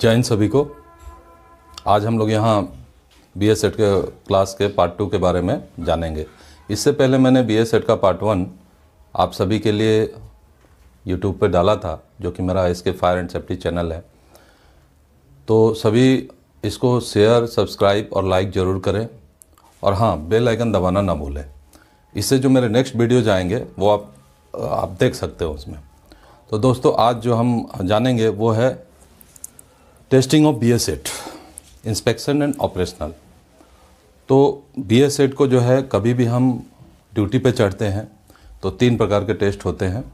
जय हिंद सभी को आज हम लोग यहाँ बी एस एड के क्लास के पार्ट टू के बारे में जानेंगे इससे पहले मैंने बी एस एड का पार्ट वन आप सभी के लिए यूट्यूब पर डाला था जो कि मेरा इसके फायर एंड सेफ्टी चैनल है तो सभी इसको शेयर सब्सक्राइब और लाइक ज़रूर करें और हाँ बेल आइकन दबाना ना भूलें इससे जो मेरे नेक्स्ट वीडियो जाएंगे वो आप आप देख सकते हो उसमें तो दोस्तों आज जो हम जानेंगे वो है testing of B S set inspection and operational तो बी एस एड को जो है कभी भी हम ड्यूटी पे चढ़ते हैं तो तीन प्रकार के टेस्ट होते हैं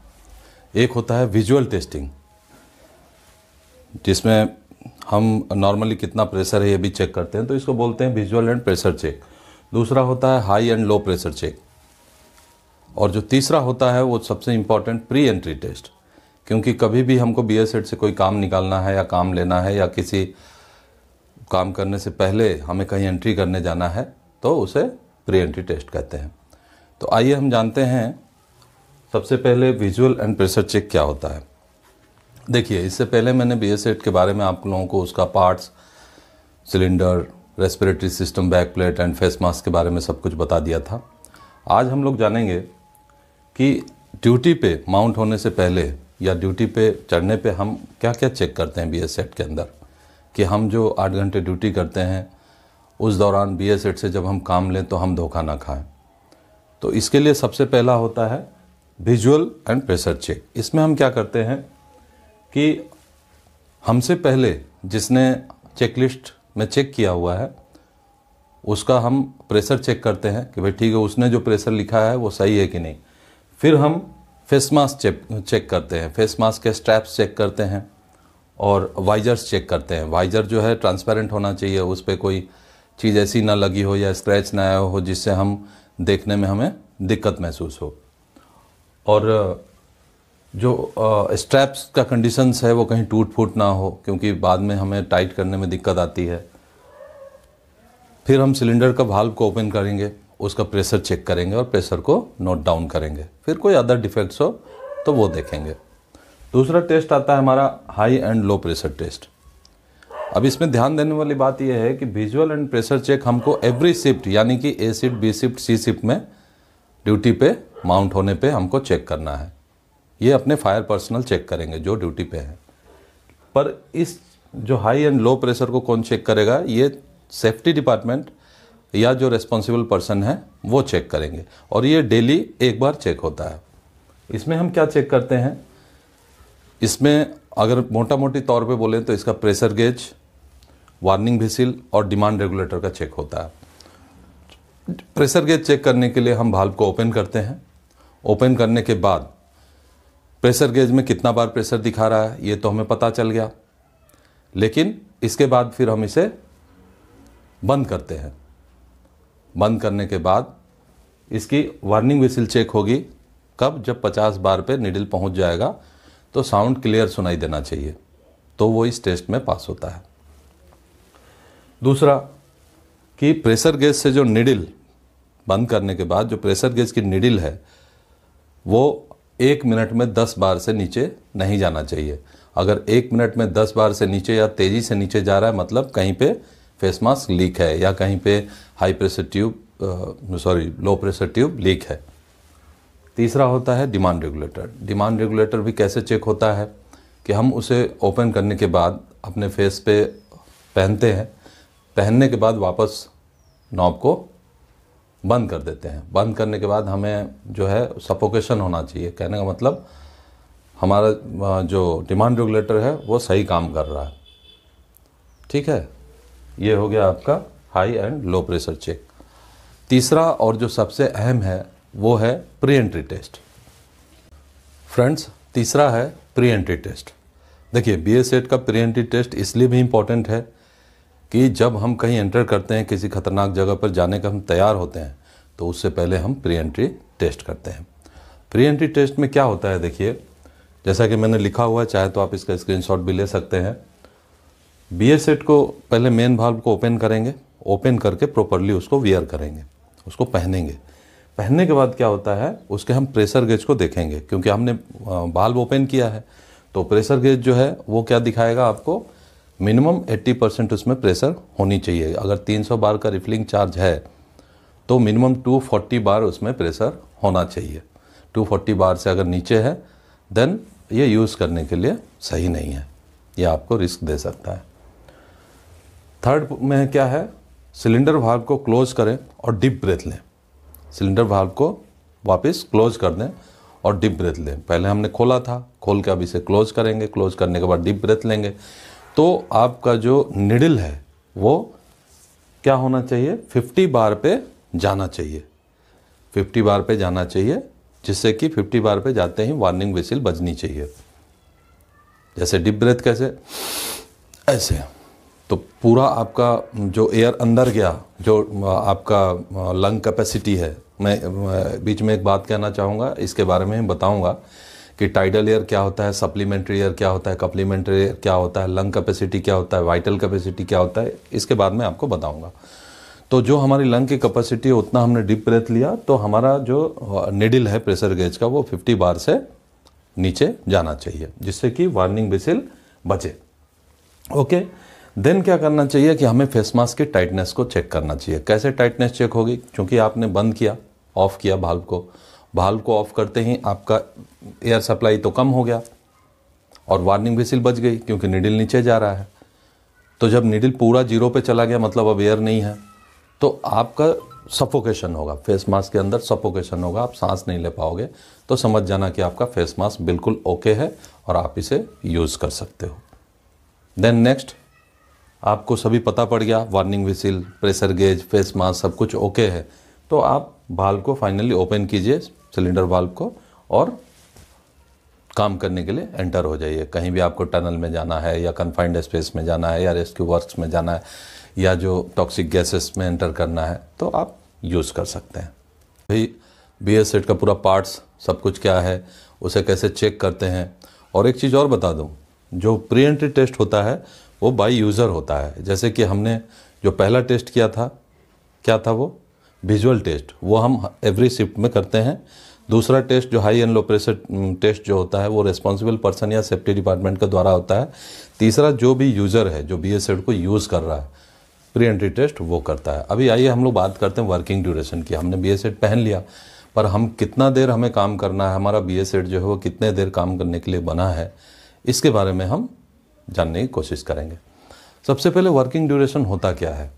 एक होता है विजुअल टेस्टिंग जिसमें हम नॉर्मली कितना प्रेशर है ये भी चेक करते हैं तो इसको बोलते हैं विजुअल एंड प्रेशर चेक दूसरा होता है high and low pressure check और जो तीसरा होता है वो सबसे इम्पॉर्टेंट प्री एंट्री टेस्ट क्योंकि कभी भी हमको बी एस से कोई काम निकालना है या काम लेना है या किसी काम करने से पहले हमें कहीं एंट्री करने जाना है तो उसे प्री एंट्री टेस्ट कहते हैं तो आइए हम जानते हैं सबसे पहले विजुअल एंड प्रेशर चेक क्या होता है देखिए इससे पहले मैंने बी एस के बारे में आप लोगों को उसका parts cylinder respiratory system back plate and face mask के बारे में सब कुछ बता दिया था आज हम लोग जानेंगे कि ड्यूटी पे माउंट होने से पहले या ड्यूटी पे चढ़ने पे हम क्या क्या चेक करते हैं बी एस एट के अंदर कि हम जो आठ घंटे ड्यूटी करते हैं उस दौरान बी एस एट से जब हम काम लें तो हम धोखा ना खाएं तो इसके लिए सबसे पहला होता है विजुअल एंड प्रेशर चेक इसमें हम क्या करते हैं कि हमसे पहले जिसने चेकलिस्ट में चेक किया हुआ है उसका हम प्रेशर चेक करते हैं कि भाई ठीक है उसने जो प्रेशर लिखा है वो सही है कि नहीं फिर हम फेस मास्क चेक चेक करते हैं फेस मास्क के स्ट्रैप्स चेक करते हैं और वाइजर्स चेक करते हैं वाइजर जो है ट्रांसपेरेंट होना चाहिए उस पर कोई चीज़ ऐसी ना लगी हो या स्क्रैच ना आया हो जिससे हम देखने में हमें दिक्कत महसूस हो और जो स्ट्रैप्स का कंडीशंस है वो कहीं टूट फूट ना हो क्योंकि बाद में हमें टाइट करने में दिक्कत आती है फिर हम सिलेंडर का भाल्व को ओपन करेंगे उसका प्रेशर चेक करेंगे और प्रेशर को नोट डाउन करेंगे फिर कोई अदर डिफेक्ट्स हो तो वो देखेंगे दूसरा टेस्ट आता है हमारा high and low pressure test अब इसमें ध्यान देने वाली बात यह है कि विजुअल एंड प्रेशर चेक हमको एवरी शिफ्ट यानी कि A shift B shift C shift में ड्यूटी पे माउंट होने पे हमको चेक करना है ये अपने फायर पर्सनल चेक करेंगे जो ड्यूटी पे हैं पर इस जो हाई एंड लो प्रेशर को कौन चेक करेगा ये सेफ्टी डिपार्टमेंट या जो रेस्पॉन्सिबल पर्सन है वो चेक करेंगे और ये डेली एक बार चेक होता है इसमें हम क्या चेक करते हैं इसमें अगर मोटा मोटी तौर पे बोलें तो इसका प्रेशर गेज वार्निंग भिसिल और डिमांड रेगुलेटर का चेक होता है प्रेशर गेज चेक करने के लिए हम भाल्व को ओपन करते हैं ओपन करने के बाद प्रेशर गेज में कितना बार प्रेशर दिखा रहा है ये तो हमें पता चल गया लेकिन इसके बाद फिर हम इसे बंद करते हैं बंद करने के बाद इसकी वार्निंग विसिल चेक होगी कब जब 50 बार पे निडिल पहुंच जाएगा तो साउंड क्लियर सुनाई देना चाहिए तो वो इस टेस्ट में पास होता है दूसरा कि प्रेशर गेज से जो निडिल बंद करने के बाद जो प्रेशर गेज की निडिल है वो एक मिनट में दस बार से नीचे नहीं जाना चाहिए अगर एक मिनट में दस बार से नीचे या तेज़ी से नीचे जा रहा है मतलब कहीं पे फेस मास्क लीक है या कहीं पे high pressure tube sorry low pressure tube leak है तीसरा होता है डिमांड रेगुलेटर डिमांड रेगुलेटर भी कैसे चेक होता है कि हम उसे ओपन करने के बाद अपने फेस पे पहनते हैं पहनने के बाद वापस नॉब को बंद कर देते हैं बंद करने के बाद हमें जो है सपोकेशन होना चाहिए कहने का मतलब हमारा जो डिमांड रेगुलेटर है वो सही काम कर रहा है ठीक है ये हो गया आपका high and low pressure check तीसरा और जो सबसे अहम है वो है प्री एंट्री टेस्ट फ्रेंड्स तीसरा है प्री एंट्री टेस्ट देखिए बी एस एड का प्री एंट्री टेस्ट इसलिए भी इम्पॉर्टेंट है कि जब हम कहीं एंटर करते हैं किसी खतरनाक जगह पर जाने का हम तैयार होते हैं तो उससे पहले हम प्री एंट्री टेस्ट करते हैं प्री एंट्री टेस्ट में क्या होता है देखिए जैसा कि मैंने लिखा हुआ है चाहे तो आप इसका स्क्रीनशॉट भी ले सकते हैं बी एस सेट को पहले मेन भाल्व को ओपन करेंगे ओपन करके प्रॉपरली उसको वेयर करेंगे उसको पहनेंगे पहनने के बाद क्या होता है उसके हम प्रेशर गेज को देखेंगे क्योंकि हमने बाल्ब ओपन किया है तो प्रेशर गेज जो है वो क्या दिखाएगा आपको मिनिमम 80 परसेंट उसमें प्रेशर होनी चाहिए अगर 300 बार का रिफिलिंग चार्ज है तो मिनिमम 240 बार उसमें प्रेशर होना चाहिए 240 बार से अगर नीचे है देन ये यूज़ करने के लिए सही नहीं है यह आपको रिस्क दे सकता है थर्ड में क्या है सिलेंडर भाग को क्लोज करें और डिप ब्रेथ लें सिलेंडर भाग को वापस क्लोज कर दें और डिप ब्रेथ लें पहले हमने खोला था खोल के अब इसे क्लोज करेंगे क्लोज करने के बाद डिप ब्रेथ लेंगे तो आपका जो निडिल है वो क्या होना चाहिए 50 बार पे जाना चाहिए 50 बार पे जाना चाहिए जिससे कि 50 बार पे जाते ही वार्निंग विसिल बजनी चाहिए जैसे डिप ब्रेथ कैसे ऐसे तो पूरा आपका जो एयर अंदर गया जो आपका लंग कैपेसिटी है मैं बीच में एक बात कहना चाहूँगा इसके बारे में बताऊँगा कि टाइडल एयर क्या होता है सप्लीमेंट्री एयर क्या होता है कप्लीमेंट्री एयर क्या होता है लंग कैपेसिटी क्या होता है वाइटल कैपेसिटी क्या होता है इसके बाद में आपको बताऊँगा तो जो हमारी लंग की कैपेसिटी है उतना हमने डीप ब्रेथ लिया तो हमारा जो निडिल है प्रेशर गेज का वो 50 बार से नीचे जाना चाहिए जिससे कि वार्निंग बिसिल बचे ओके okay? देन क्या करना चाहिए कि हमें फेस मास्क की टाइटनेस को चेक करना चाहिए कैसे टाइटनेस चेक होगी क्योंकि आपने बंद किया ऑफ़ किया भाल्व को भाल्व को ऑफ़ करते ही आपका एयर सप्लाई तो कम हो गया और वार्निंग विसिल बच गई क्योंकि निडिल नीचे जा रहा है तो जब निडिल पूरा जीरो पे चला गया मतलब अब एयर नहीं है तो आपका सफोकेशन होगा फेस मास्क के अंदर सफोकेशन होगा आप सांस नहीं ले पाओगे तो समझ जाना कि आपका फेस मास्क बिल्कुल ओके है और आप इसे यूज़ कर सकते हो देन नेक्स्ट आपको सभी पता पड़ गया warning whistle pressure gauge face mask सब कुछ ओके है तो आप बाल्व को फाइनली ओपन कीजिए सिलेंडर बाल्व को और काम करने के लिए एंटर हो जाइए कहीं भी आपको टनल में जाना है या कन्फाइंड स्पेस में जाना है या रेस्क्यू वर्क में जाना है या जो टॉक्सिक गैसेस में एंटर करना है तो आप यूज़ कर सकते हैं भाई बी एस सेट का पूरा पार्ट्स सब कुछ क्या है उसे कैसे चेक करते हैं और एक चीज़ और बता दूँ जो प्री एंट्री टेस्ट होता है वो बाई यूज़र होता है जैसे कि हमने जो पहला टेस्ट किया था क्या था वो विजुअल टेस्ट वो हम एवरी शिफ्ट में करते हैं दूसरा टेस्ट जो high and low pressure test जो होता है वो रिस्पॉन्सिबल पर्सन या सेफ्टी डिपार्टमेंट के द्वारा होता है तीसरा जो भी यूज़र है जो बी को यूज़ कर रहा है प्री एंट्री टेस्ट वो करता है अभी आइए हम लोग बात करते हैं वर्किंग ड्यूरेशन की हमने बी पहन लिया पर हम कितना देर हमें काम करना है हमारा बी जो है वो कितने देर काम करने के लिए बना है इसके बारे में हम जानने की कोशिश करेंगे सबसे पहले वर्किंग ड्यूरेशन होता क्या है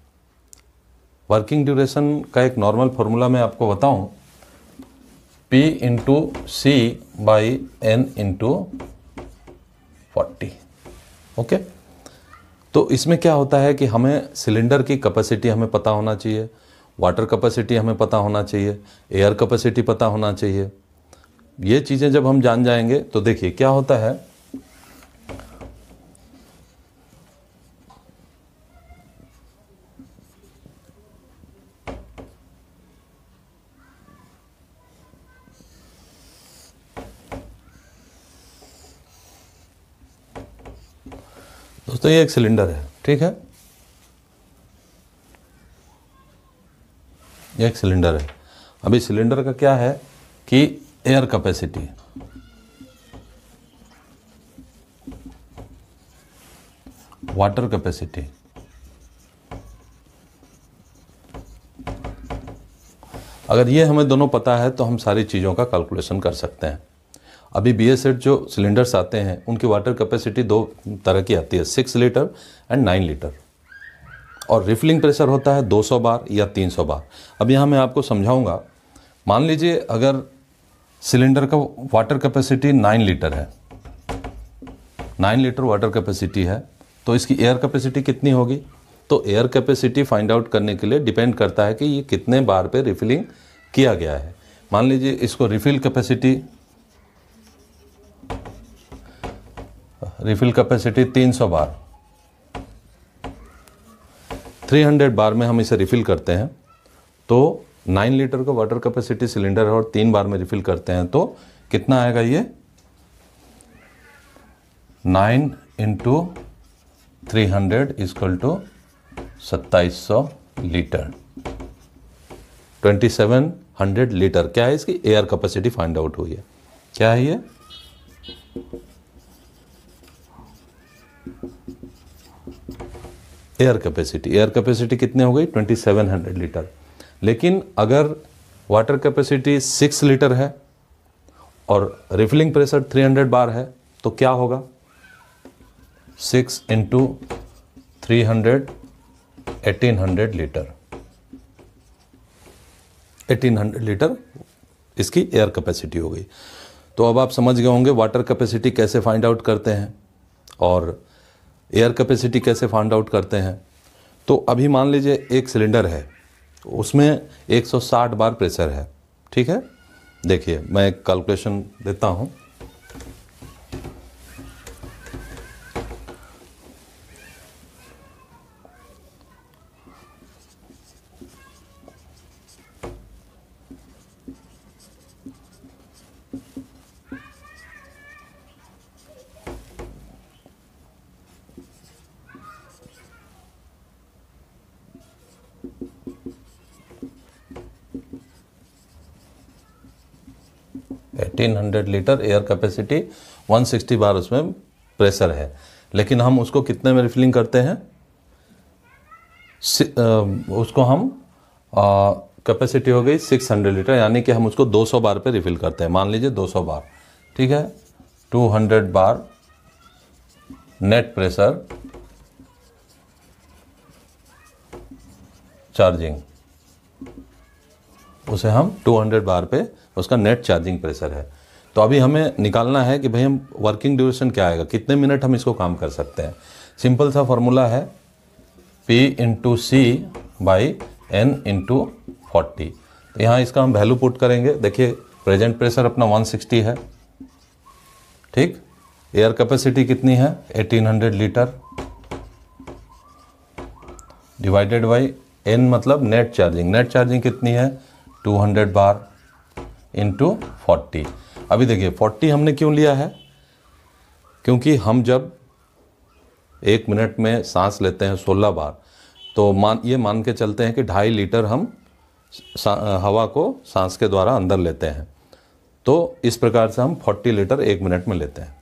वर्किंग ड्यूरेशन का एक नॉर्मल फॉर्मूला मैं आपको बताऊं P into C by N into forty okay तो इसमें क्या होता है कि हमें सिलेंडर की कैपेसिटी हमें पता होना चाहिए वाटर कैपेसिटी हमें पता होना चाहिए एयर कैपेसिटी पता होना चाहिए ये चीज़ें जब हम जान जाएंगे तो देखिए क्या होता है तो ये एक सिलेंडर है ठीक है ये एक सिलेंडर है अभी सिलेंडर का क्या है कि एयर कैपेसिटी वाटर कैपेसिटी अगर ये हमें दोनों पता है तो हम सारी चीज़ों का कैलकुलेशन कर सकते हैं अभी बी एस एड जो सिलेंडर्स आते हैं उनकी वाटर कैपेसिटी दो तरह की आती है six litre and nine litre और रिफिलिंग प्रेशर होता है 200 बार या 300 बार अब यहाँ मैं आपको समझाऊंगा मान लीजिए अगर सिलेंडर का वाटर कैपेसिटी 9 लीटर है 9 लीटर वाटर कैपेसिटी है तो इसकी एयर कैपेसिटी कितनी होगी तो एयर कैपेसिटी फाइंड आउट करने के लिए डिपेंड करता है कि ये कितने बार पे रिफिलिंग किया गया है मान लीजिए इसको refill capacity refill capacity 300 bar 300 bar में हम इसे रिफिल करते हैं तो 9 लीटर का वाटर कैपेसिटी सिलेंडर है और तीन बार में रिफिल करते हैं तो कितना आएगा ये 9 into three hundred is equal to सत्ताईस सौ लीटर 2700 लीटर क्या है इसकी एयर कैपेसिटी फाइंड आउट हुई है क्या है ये एयर कैपेसिटी एयर कैपेसिटी कितनी हो गई 2700 लीटर लेकिन अगर वाटर कैपेसिटी 6 लीटर है और रिफिलिंग प्रेशर 300 बार है तो क्या होगा 6 into three hundred eighteen hundred litre eighteen hundred litre इसकी एयर कैपेसिटी हो गई तो अब आप समझ गए होंगे वाटर कैपेसिटी कैसे फाइंड आउट करते हैं और एयर कैपेसिटी कैसे फाइंड आउट करते हैं तो अभी मान लीजिए एक सिलेंडर है उसमें 160 बार प्रेशर है ठीक है देखिए मैं एक कैलकुलेशन देता हूँ 1500 लीटर एयर कैपेसिटी 160 बार उसमें प्रेशर है लेकिन हम उसको कितने में रिफिलिंग करते हैं उसको हम कैपेसिटी हो गई 600 लीटर यानी कि हम उसको 200 बार पे रिफिल करते हैं मान लीजिए 200 बार ठीक है 200 बार नेट प्रेशर चार्जिंग उसे हम 200 बार पे उसका नेट चार्जिंग प्रेशर है तो अभी हमें निकालना है कि भाई हम वर्किंग ड्यूरेशन क्या आएगा कितने मिनट हम इसको काम कर सकते हैं सिंपल सा फॉर्मूला है P into C by N into forty तो यहाँ इसका हम वैल्यू पुट करेंगे देखिए प्रेजेंट प्रेशर अपना 160 है ठीक एयर कैपेसिटी कितनी है 1800 लीटर डिवाइडेड बाई एन मतलब नेट चार्जिंग नेट चार्जिंग कितनी है 200 बार इंटू फोर्टी अभी देखिए फोर्टी हमने क्यों लिया है क्योंकि हम जब एक मिनट में सांस लेते हैं सोलह बार तो मान ये मान के चलते हैं कि ढाई लीटर हम हवा को सांस के द्वारा अंदर लेते हैं तो इस प्रकार से हम 40 लीटर एक मिनट में लेते हैं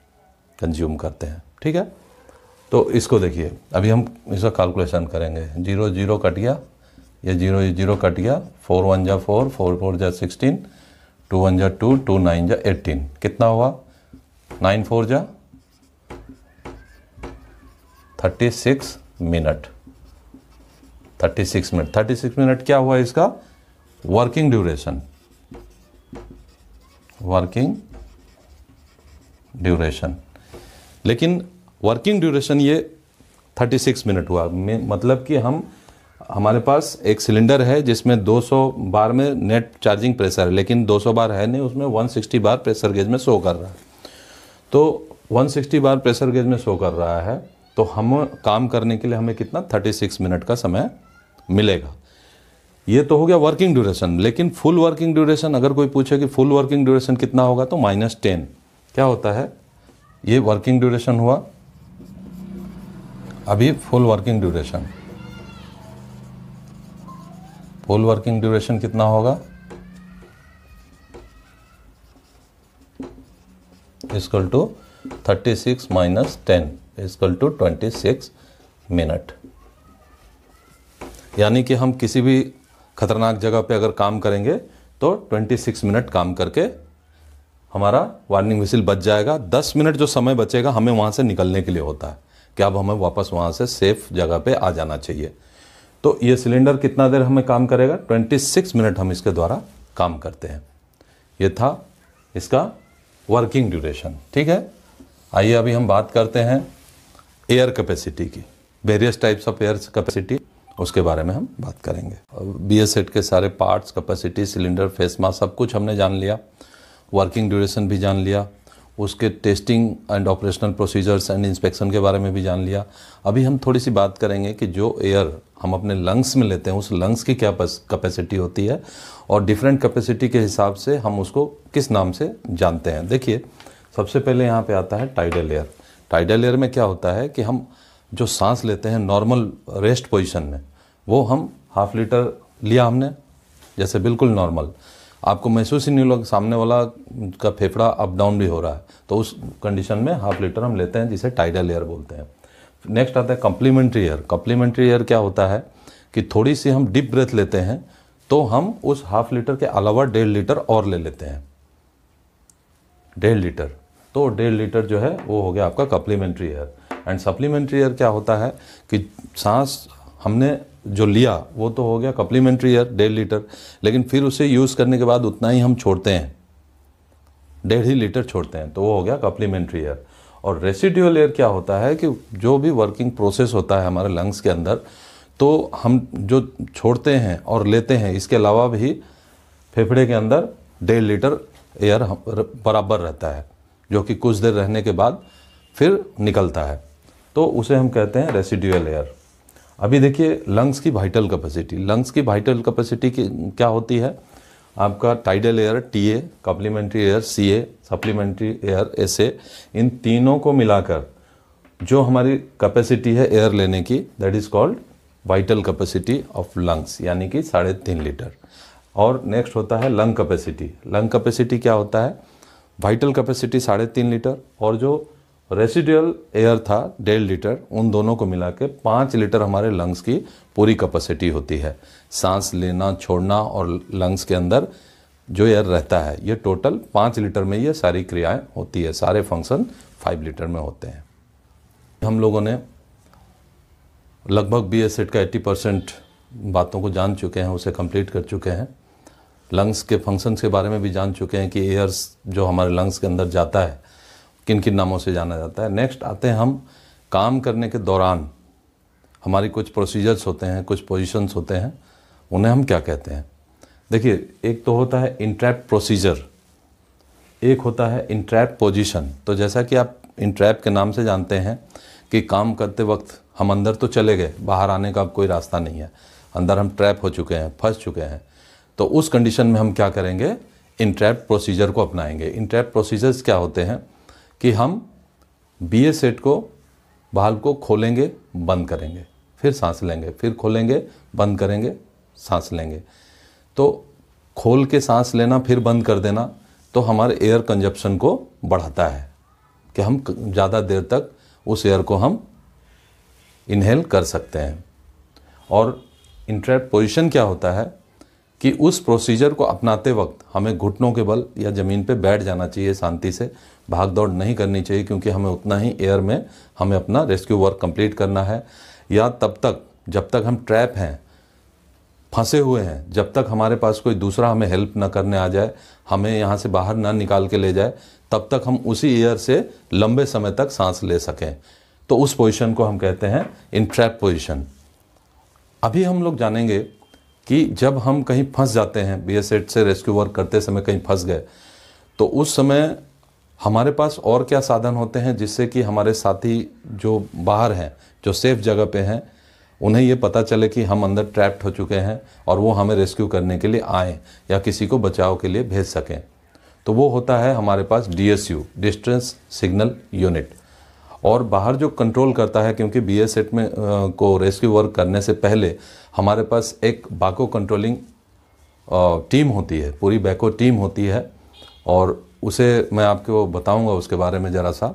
कंज्यूम करते हैं ठीक है तो इसको देखिए अभी हम इसका कैलकुलेशन करेंगे जीरो जीरो कट गया ये जीरो जीरो कट गया फोर वन जा फोर फोर फोर जा सिक्सटीन टू वन जा टू टू नाइन जा एटीन कितना हुआ नाइन फोर जा thirty six minute thirty six minute thirty six minute क्या हुआ इसका वर्किंग ड्यूरेशन वर्किंग ड्यूरेशन लेकिन वर्किंग ड्यूरेशन ये थर्टी सिक्स मिनट हुआ मतलब कि हम हमारे पास एक सिलेंडर है जिसमें 200 बार में नेट चार्जिंग प्रेशर है लेकिन 200 बार है नहीं उसमें 160 बार प्रेशर गेज में शो कर रहा है तो 160 बार प्रेशर गेज में शो कर रहा है तो हम काम करने के लिए हमें कितना 36 मिनट का समय मिलेगा ये तो हो गया वर्किंग ड्यूरेशन लेकिन फुल वर्किंग ड्यूरेशन अगर कोई पूछे कि फुल वर्किंग ड्यूरेशन कितना होगा तो माइनस टेन क्या होता है ये वर्किंग ड्यूरेशन हुआ अभी full working duration whole working duration कितना होगा is equal to thirty six minus ten is equal to twenty six minute यानी कि हम किसी भी खतरनाक जगह पे अगर काम करेंगे तो ट्वेंटी सिक्स मिनट काम करके हमारा वार्निंग विसिल बच जाएगा दस मिनट जो समय बचेगा हमें वहाँ से निकलने के लिए होता है कि अब हमें वापस वहाँ से सेफ जगह पे आ जाना चाहिए तो ये सिलेंडर कितना देर हमें काम करेगा 26 मिनट हम इसके द्वारा काम करते हैं ये था इसका वर्किंग ड्यूरेशन ठीक है आइए अभी हम बात करते हैं एयर कैपेसिटी की various types of air capacity उसके बारे में हम बात करेंगे बी एस के सारे parts capacity cylinder face mask सब कुछ हमने जान लिया वर्किंग ड्यूरेशन भी जान लिया उसके testing and operational procedures and inspection के बारे में भी जान लिया अभी हम थोड़ी सी बात करेंगे कि जो एयर हम अपने लंग्स में लेते हैं उस लंग्स की क्या कैपेसिटी होती है और डिफरेंट कैपेसिटी के हिसाब से हम उसको किस नाम से जानते हैं देखिए सबसे पहले यहाँ पे आता है टाइडल एयर टाइडल एयर में क्या होता है कि हम जो सांस लेते हैं नॉर्मल रेस्ट पोजिशन में वो हम हाफ लीटर लिया हमने जैसे बिल्कुल नॉर्मल आपको महसूस ही नहीं होगा सामने वाला का फेफड़ा अप डाउन भी हो रहा है तो उस कंडीशन में हाफ लीटर हम लेते हैं जिसे टाइडल एयर बोलते हैं नेक्स्ट आता है कम्प्लीमेंट्री एयर कम्प्लीमेंट्री एयर क्या होता है कि थोड़ी सी हम डीप ब्रेथ लेते हैं तो हम उस हाफ लीटर के अलावा डेढ़ लीटर और ले लेते हैं डेढ़ लीटर तो डेढ़ लीटर जो है वो हो गया आपका complementary air and supplementary air क्या होता है कि सांस हमने जो लिया वो तो हो गया कप्लीमेंट्री है डेढ़ लीटर लेकिन फिर उसे यूज़ करने के बाद उतना ही हम छोड़ते हैं डेढ़ ही लीटर छोड़ते हैं तो वो हो गया कप्लीमेंट्री एयर और रेसिड्यूअल एयर क्या होता है कि जो भी वर्किंग प्रोसेस होता है हमारे लंग्स के अंदर तो हम जो छोड़ते हैं और लेते हैं इसके अलावा भी फेफड़े के अंदर डेढ़ लीटर एयर बराबर रहता है जो कि कुछ देर रहने के बाद फिर निकलता है तो उसे हम कहते हैं रेसिड्यूअल एयर अभी देखिए लंग्स की वाइटल कैपेसिटी लंग्स की वाइटल कैपेसिटी क्या होती है आपका tidal air T A complementary air C A supplementary air S A इन तीनों को मिलाकर जो हमारी कैपेसिटी है एयर लेने की that is called vital capacity of lungs यानी कि साढ़े तीन लीटर और नेक्स्ट होता है लंग कैपेसिटी लंग कैपेसिटी क्या होता है वाइटल कैपेसिटी साढ़े तीन लीटर और जो रेसिडुअल एयर था डेढ़ लीटर उन दोनों को मिला के पाँच लीटर हमारे लंग्स की पूरी कैपेसिटी होती है सांस लेना छोड़ना और लंग्स के अंदर जो एयर रहता है ये टोटल पाँच लीटर में ये सारी क्रियाएं होती है सारे फंक्शन फाइव लीटर में होते हैं हम लोगों ने लगभग बी एस का एट्टी परसेंट बातों को जान चुके हैं उसे कंप्लीट कर चुके हैं लंग्स के फंक्शंस के बारे में भी जान चुके हैं कि एयर्स जो हमारे लंग्स के अंदर जाता है किन किन नामों से जाना जाता है नेक्स्ट आते हैं हम काम करने के दौरान हमारी कुछ प्रोसीजर्स होते हैं कुछ पोजीशंस होते हैं उन्हें हम क्या कहते हैं देखिए एक तो होता है इंट्रैप प्रोसीजर एक होता है इंट्रैप पोजीशन तो जैसा कि आप इंट्रैप के नाम से जानते हैं कि काम करते वक्त हम अंदर तो चले गए बाहर आने का अब कोई रास्ता नहीं है अंदर हम ट्रैप हो चुके हैं फंस चुके हैं तो उस कंडीशन में हम क्या करेंगे इंट्रैप प्रोसीजर को अपनाएंगे इंट्रैप प्रोसीजर्स क्या होते हैं कि हम बी सेट को बाल को खोलेंगे बंद करेंगे फिर सांस लेंगे फिर खोलेंगे बंद करेंगे सांस लेंगे तो खोल के सांस लेना फिर बंद कर देना तो हमारे एयर कंजप्शन को बढ़ाता है कि हम ज़्यादा देर तक उस एयर को हम इनहेल कर सकते हैं और इंट्रैप पोजिशन क्या होता है कि उस प्रोसीजर को अपनाते वक्त हमें घुटनों के बल या ज़मीन पे बैठ जाना चाहिए शांति से भाग दौड़ नहीं करनी चाहिए क्योंकि हमें उतना ही एयर में हमें अपना रेस्क्यू वर्क कंप्लीट करना है या तब तक जब तक हम ट्रैप हैं फंसे हुए हैं जब तक हमारे पास कोई दूसरा हमें हेल्प ना करने आ जाए हमें यहाँ से बाहर ना निकाल के ले जाए तब तक हम उसी एयर से लंबे समय तक सांस ले सकें तो उस पोजीशन को हम कहते हैं इन ट्रैप पोजीशन अभी हम लोग जानेंगे कि जब हम कहीं फंस जाते हैं बी एस से रेस्क्यू वर्क करते समय कहीं फंस गए तो उस समय हमारे पास और क्या साधन होते हैं जिससे कि हमारे साथी जो बाहर हैं जो सेफ जगह पे हैं उन्हें ये पता चले कि हम अंदर ट्रैप्ड हो चुके हैं और वो हमें रेस्क्यू करने के लिए आएँ या किसी को बचाव के लिए भेज सकें तो वो होता है हमारे पास D S U distance signal unit और बाहर जो कंट्रोल करता है क्योंकि बी एस एट में आ, को रेस्क्यू वर्क करने से पहले हमारे पास एक बाको कंट्रोलिंग टीम होती है पूरी बैको टीम होती है और उसे मैं आपको बताऊंगा उसके बारे में ज़रा सा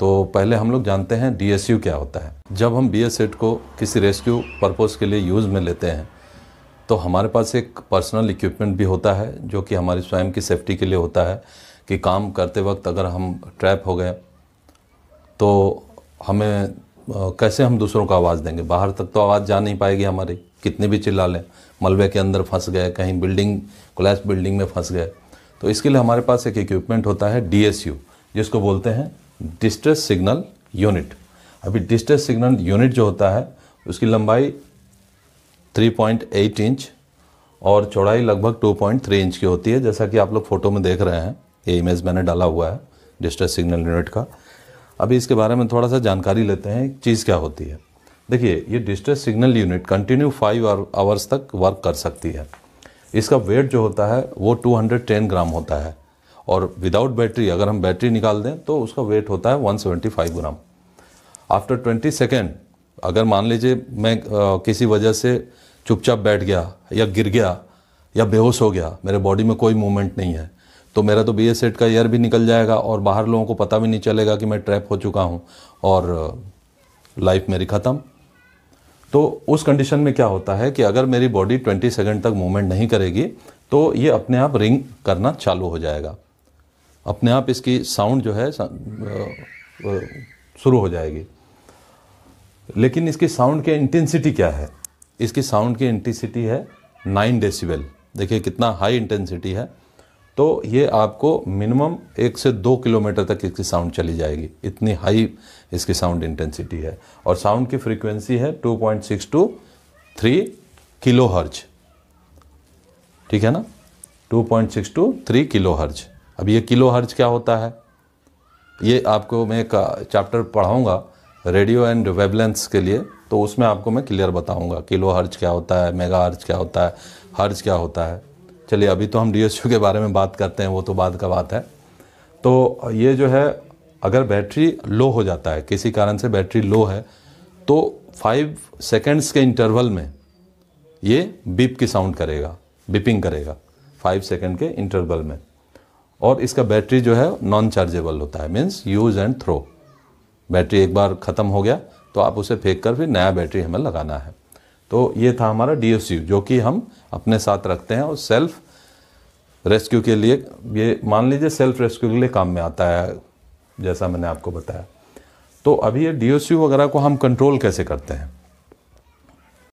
तो पहले हम लोग जानते हैं डी क्या होता है जब हम बी को किसी रेस्क्यू पर्पज़ के लिए यूज़ में लेते हैं तो हमारे पास एक पर्सनल इक्विपमेंट भी होता है जो कि हमारी स्वयं की सेफ्टी के लिए होता है कि काम करते वक्त अगर हम ट्रैप हो गए तो हमें कैसे हम दूसरों को आवाज़ देंगे बाहर तक तो आवाज़ जा नहीं पाएगी हमारी कितने भी चिल्ला लें मलबे के अंदर फंस गए कहीं बिल्डिंग क्लैश बिल्डिंग में फंस गए तो इसके लिए हमारे पास एक इक्विपमेंट होता है डी जिसको बोलते हैं डिस्ट्रेस सिग्नल यूनिट अभी डिस्ट्रेस सिग्नल यूनिट जो होता है उसकी लंबाई 3.8 इंच और चौड़ाई लगभग 2.3 इंच की होती है जैसा कि आप लोग फोटो में देख रहे हैं ये इमेज मैंने डाला हुआ है डिस्ट्रेस सिग्नल यूनिट का अभी इसके बारे में थोड़ा सा जानकारी लेते हैं चीज़ क्या होती है देखिए ये distress signal unit continue five hours तक वर्क कर सकती है इसका वेट जो होता है वो 210 ग्राम होता है और विदाउट बैटरी अगर हम बैटरी निकाल दें तो उसका वेट होता है 175 ग्राम आफ्टर 20 सेकेंड अगर मान लीजिए मैं आ, किसी वजह से चुपचाप बैठ गया या गिर गया या बेहोश हो गया मेरे बॉडी में कोई मूवमेंट नहीं है तो मेरा तो बी एस का ईयर भी निकल जाएगा और बाहर लोगों को पता भी नहीं चलेगा कि मैं ट्रैप हो चुका हूँ और लाइफ uh, मेरी ख़त्म तो उस कंडीशन में क्या होता है कि अगर मेरी बॉडी 20 सेकंड तक मूवमेंट नहीं करेगी तो ये अपने आप रिंग करना चालू हो जाएगा अपने आप इसकी साउंड जो है uh, uh, शुरू हो जाएगी लेकिन इसकी साउंड की इंटेंसिटी क्या है इसकी साउंड की इंटेंसिटी है नाइन डेसिबल देखिए कितना हाई इंटेंसिटी है तो ये आपको मिनिमम एक से दो किलोमीटर तक इसकी साउंड चली जाएगी इतनी हाई इसकी साउंड इंटेंसिटी है और साउंड की फ्रीक्वेंसी है 2.6 टू थ्री किलो हर्ज ठीक है ना 2.6 टू थ्री किलो हर्ज अब ये किलो हर्ज क्या होता है ये आपको मैं एक चैप्टर पढ़ाऊँगा रेडियो एंड वेबलेंस के लिए तो उसमें आपको मैं क्लियर बताऊँगा किलो हर्ज क्या होता है मेगा हर्ज क्या होता है हर्ज क्या होता है चलिए अभी तो हम डीएसयू के बारे में बात करते हैं वो तो बाद का बात है तो ये जो है अगर बैटरी लो हो जाता है किसी कारण से बैटरी लो है तो फाइव सेकेंड्स के इंटरवल में ये बीप की साउंड करेगा बीपिंग करेगा फाइव सेकेंड के इंटरवल में और इसका बैटरी जो है नॉन चार्जेबल होता है means use and throw battery एक बार ख़त्म हो गया तो आप उसे फेंक कर फिर नया बैटरी हमें लगाना है तो ये था हमारा डी जो कि हम अपने साथ रखते हैं और सेल्फ रेस्क्यू के लिए ये मान लीजिए सेल्फ रेस्क्यू के लिए काम में आता है जैसा मैंने आपको बताया तो अभी ये डी वगैरह को हम कंट्रोल कैसे करते हैं